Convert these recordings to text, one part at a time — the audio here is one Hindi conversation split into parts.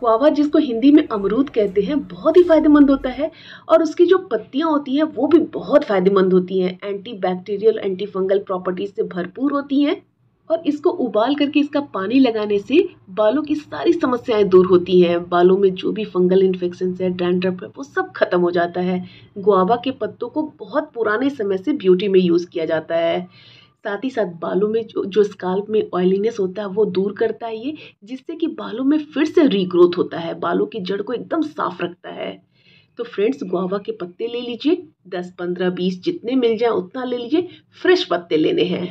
क्वावा जिसको हिंदी में अमरूद कहते हैं बहुत ही फायदेमंद होता है और उसकी जो पत्तियाँ होती हैं वो भी बहुत फायदेमंद होती हैं antibacterial antifungal properties से भरपूर होती हैं और इसको उबाल करके इसका पानी लगाने से बालों की सारी समस्याएं दूर होती हैं बालों में जो भी फंगल इन्फेक्शन है डैंड्रफ है वो सब खत्म हो जाता है गुआवा के पत्तों को बहुत पुराने समय से ब्यूटी में यूज़ किया जाता है साथ ही साथ बालों में जो जो स्काल्प में ऑयलीनेस होता है वो दूर करता है ये जिससे कि बालों में फिर से रीग्रोथ होता है बालों की जड़ को एकदम साफ रखता है तो फ्रेंड्स गुआवा के पत्ते ले लीजिए दस पंद्रह बीस जितने मिल जाए उतना ले लीजिए फ्रेश पत्ते लेने हैं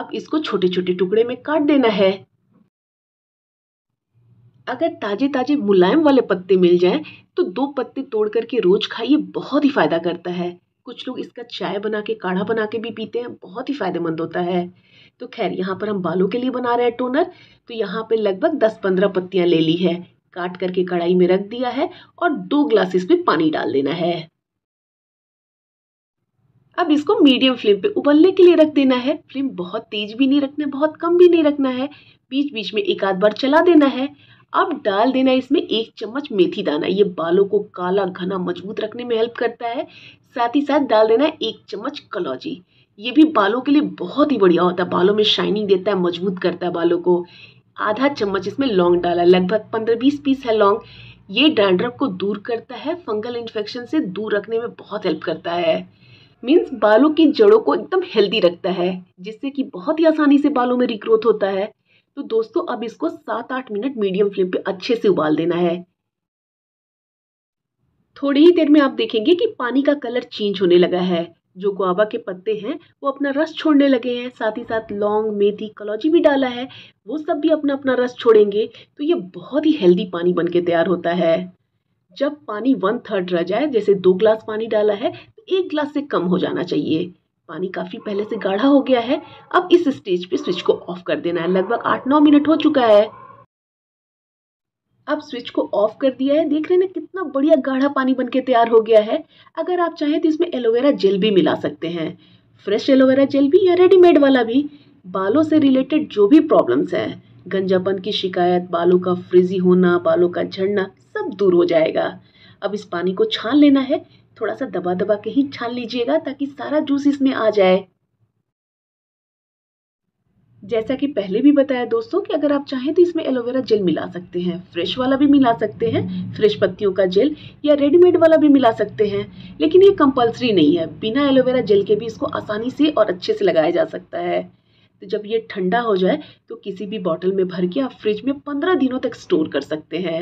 अब इसको छोटे छोटे टुकड़े में काट देना है अगर ताजे ताजे मुलायम वाले पत्ते मिल जाएं तो दो पत्ते तोड़ करके रोज खाइए बहुत ही फायदा करता है कुछ लोग इसका चाय बना के काढ़ा बना के भी पीते हैं बहुत ही फ़ायदेमंद होता है तो खैर यहाँ पर हम बालों के लिए बना रहे हैं टोनर तो यहाँ पे लगभग दस पंद्रह पत्तियाँ ले ली है काट करके कढ़ाई में रख दिया है और दो ग्लासेस में पानी डाल देना है अब इसको मीडियम फ्लेम पे उबलने के लिए रख देना है फ्लेम बहुत तेज भी नहीं रखना है बहुत कम भी नहीं रखना है बीच बीच में एक आध बार चला देना है अब डाल देना है इसमें एक चम्मच मेथी दाना ये बालों को काला घना मजबूत रखने में हेल्प करता है साथ ही साथ डाल देना है एक चम्मच कलौजी ये भी बालों के लिए बहुत ही बढ़िया होता है बालों में शाइनिंग देता है मजबूत करता है बालों को आधा चम्मच इसमें लौंग डाला लगभग पंद्रह बीस पीस है लौंग ये डैंड्रफ को दूर करता है फंगल इन्फेक्शन से दूर रखने में बहुत हेल्प करता है मीन्स बालों की जड़ों को एकदम हेल्दी रखता है जिससे कि बहुत ही आसानी से बालों में रिग्रोथ होता है तो दोस्तों अब इसको सात आठ मिनट मीडियम फ्लेम पे अच्छे से उबाल देना है थोड़ी ही देर में आप देखेंगे कि पानी का कलर चेंज होने लगा है जो गुआवा के पत्ते हैं वो अपना रस छोड़ने लगे हैं साथ ही साथ लौंग मेथी कलौजी भी डाला है वो सब भी अपना अपना रस छोड़ेंगे तो ये बहुत ही हेल्दी पानी बन के तैयार होता है जब पानी वन थर्ड रह जाए जैसे दो ग्लास पानी डाला है तो एक ग्लास से कम हो जाना चाहिए पानी काफ़ी पहले से गाढ़ा हो गया है अब इस स्टेज पर स्विच को ऑफ कर देना है लगभग आठ नौ मिनट हो चुका है अब स्विच को ऑफ कर दिया है देख रहे हैं ना इतना बढ़िया गाढ़ा पानी बनके तैयार हो गया है अगर आप चाहें तो इसमें एलोवेरा जेल भी मिला सकते हैं फ्रेश एलोवेरा जेल भी या रेडीमेड वाला भी बालों से रिलेटेड जो भी प्रॉब्लम्स हैं गंजापन की शिकायत बालों का फ्रिजी होना बालों का झड़ना सब दूर हो जाएगा अब इस पानी को छान लेना है थोड़ा सा दबा दबा के ही छान लीजिएगा ताकि सारा जूस इसमें आ जाए जैसा कि पहले भी बताया दोस्तों कि अगर आप चाहें तो इसमें एलोवेरा जेल मिला सकते हैं फ्रेश वाला भी मिला सकते हैं फ्रेश पत्तियों का जेल या रेडीमेड वाला भी मिला सकते हैं लेकिन ये कंपलसरी नहीं है बिना एलोवेरा जेल के भी इसको आसानी से और अच्छे से लगाया जा सकता है तो जब ये ठंडा हो जाए तो किसी भी बॉटल में भर के आप फ्रिज में पंद्रह दिनों तक स्टोर कर सकते हैं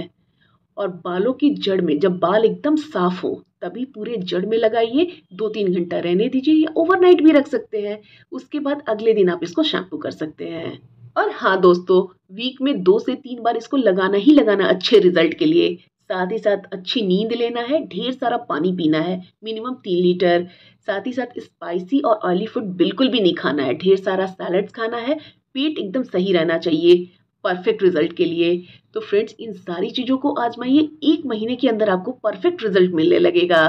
और बालों की जड़ में जब बाल एकदम साफ हो तभी पूरे जड़ में लगाइए दो तीन घंटा रहने दीजिए या ओवरनाइट भी रख सकते हैं उसके बाद अगले दिन आप इसको शैम्पू कर सकते हैं और हाँ दोस्तों वीक में दो से तीन बार इसको लगाना ही लगाना अच्छे रिजल्ट के लिए साथ ही साथ अच्छी नींद लेना है ढेर सारा पानी पीना है मिनिमम तीन लीटर साथ ही साथ स्पाइसी और ऑयली फूड बिल्कुल भी नहीं खाना है ढेर सारा सैलड्स खाना है पेट एकदम सही रहना चाहिए परफेक्ट रिजल्ट के लिए तो फ्रेंड्स इन सारी चीज़ों को आजमाइए एक महीने के अंदर आपको परफेक्ट रिजल्ट मिलने लगेगा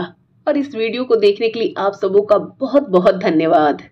और इस वीडियो को देखने के लिए आप सबों का बहुत बहुत धन्यवाद